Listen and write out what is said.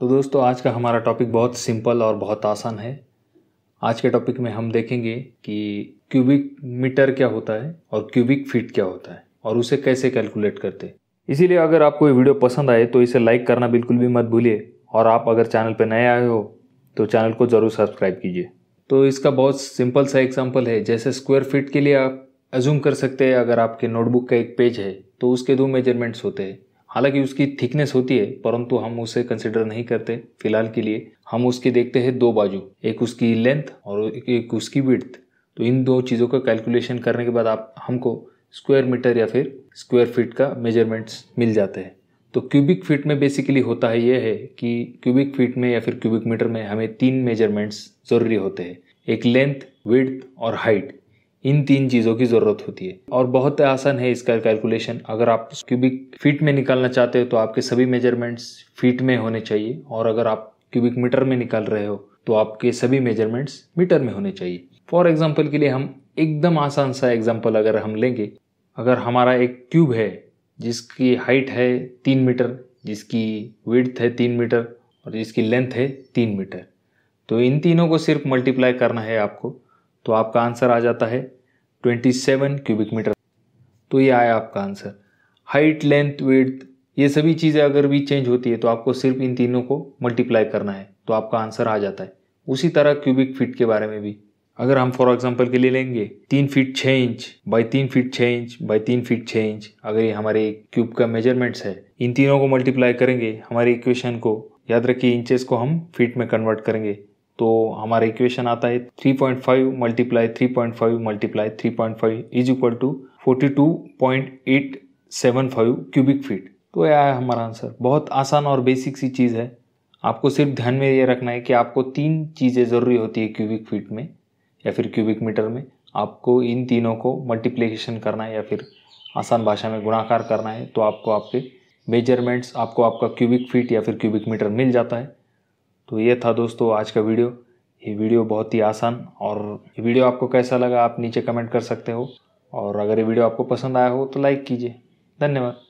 तो दोस्तों आज का हमारा टॉपिक बहुत सिंपल और बहुत आसान है आज के टॉपिक में हम देखेंगे कि क्यूबिक मीटर क्या होता है और क्यूबिक फीट क्या होता है और उसे कैसे कैलकुलेट करते हैं इसीलिए अगर आपको ये वीडियो पसंद आए तो इसे लाइक करना बिल्कुल भी मत भूलिए और आप अगर चैनल पर नए आए हो तो चैनल को ज़रूर सब्सक्राइब कीजिए तो इसका बहुत सिंपल सा एग्जाम्पल है जैसे स्क्वायर फीट के लिए आप एज्यूम कर सकते हैं अगर आपके नोटबुक का एक पेज है तो उसके दो मेजरमेंट्स होते हैं हालांकि उसकी थिकनेस होती है परंतु हम उसे कंसिडर नहीं करते फिलहाल के लिए हम उसके देखते हैं दो बाजू एक उसकी लेंथ और एक उसकी विड्थ तो इन दो चीज़ों का कैलकुलेशन करने के बाद आप हमको स्क्वायर मीटर या फिर स्क्वायर फीट का मेजरमेंट्स मिल जाते हैं तो क्यूबिक फीट में बेसिकली होता है यह है कि क्यूबिक फीट में या फिर क्यूबिक मीटर में हमें तीन मेजरमेंट्स ज़रूरी होते हैं एक लेंथ विड्थ और हाइट इन तीन चीज़ों की ज़रूरत होती है और बहुत आसान है इसका कैलकुलेशन अगर आप क्यूबिक फीट में निकालना चाहते हो तो आपके सभी मेजरमेंट्स फीट में होने चाहिए और अगर आप क्यूबिक मीटर में निकाल रहे हो तो आपके सभी मेजरमेंट्स मीटर में होने चाहिए फॉर एग्जाम्पल के लिए हम एकदम आसान सा एग्जाम्पल अगर हम लेंगे अगर हमारा एक क्यूब है जिसकी हाइट है तीन मीटर जिसकी विड्थ है तीन मीटर और जिसकी लेंथ है तीन मीटर तो इन तीनों को सिर्फ मल्टीप्लाई करना है आपको तो आपका आंसर आ जाता है 27 क्यूबिक मीटर तो ये आया आपका आंसर हाइट लेंथ वेथ ये सभी चीज़ें अगर भी चेंज होती है तो आपको सिर्फ इन तीनों को मल्टीप्लाई करना है तो आपका आंसर आ जाता है उसी तरह क्यूबिक फीट के बारे में भी अगर हम फॉर एग्जाम्पल के लिए लेंगे तीन फीट छः इंच बाई तीन फीट छः इंच बाई तीन फीट छः इंच अगर ये हमारे क्यूब का मेजरमेंट्स है इन तीनों को मल्टीप्लाई करेंगे हमारे इक्वेशन को याद रखिए इंचेस को हम फीट में कन्वर्ट करेंगे तो हमारा इक्वेशन आता है 3.5 point five multiply three point five multiply three point five is equal to forty two point eight seven five cubic feet तो यह है हमारा आंसर बहुत आसान और बेसिक सी चीज़ है आपको सिर्फ ध्यान में ये रखना है कि आपको तीन चीज़ें ज़रूरी होती है क्यूबिक फीट में या फिर क्यूबिक मीटर में आपको इन तीनों को मल्टीप्लिकेशन करना है या फिर आसान भाषा में गुणाकार करना है तो आपको आपके मेजरमेंट्स आपको आपका क्यूबिक फीट या फिर क्यूबिक मीटर मिल जाता है तो ये था दोस्तों आज का वीडियो ये वीडियो बहुत ही आसान और ये वीडियो आपको कैसा लगा आप नीचे कमेंट कर सकते हो और अगर ये वीडियो आपको पसंद आया हो तो लाइक कीजिए धन्यवाद